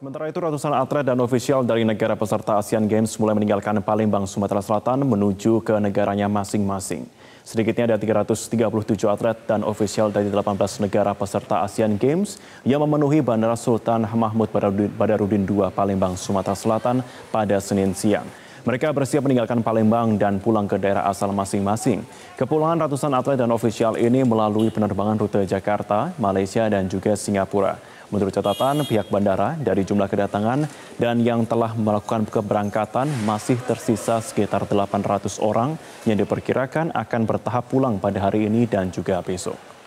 Sementara itu ratusan atlet dan ofisial dari negara peserta ASEAN Games mulai meninggalkan Palembang, Sumatera Selatan menuju ke negaranya masing-masing. Sedikitnya ada 337 atlet dan ofisial dari 18 negara peserta ASEAN Games yang memenuhi Bandara Sultan Mahmud Badarudin II Palembang, Sumatera Selatan pada Senin siang. Mereka bersiap meninggalkan Palembang dan pulang ke daerah asal masing-masing. Kepulangan ratusan atlet dan ofisial ini melalui penerbangan rute Jakarta, Malaysia, dan juga Singapura. Menurut catatan pihak bandara, dari jumlah kedatangan dan yang telah melakukan keberangkatan masih tersisa sekitar 800 orang yang diperkirakan akan bertahap pulang pada hari ini dan juga besok.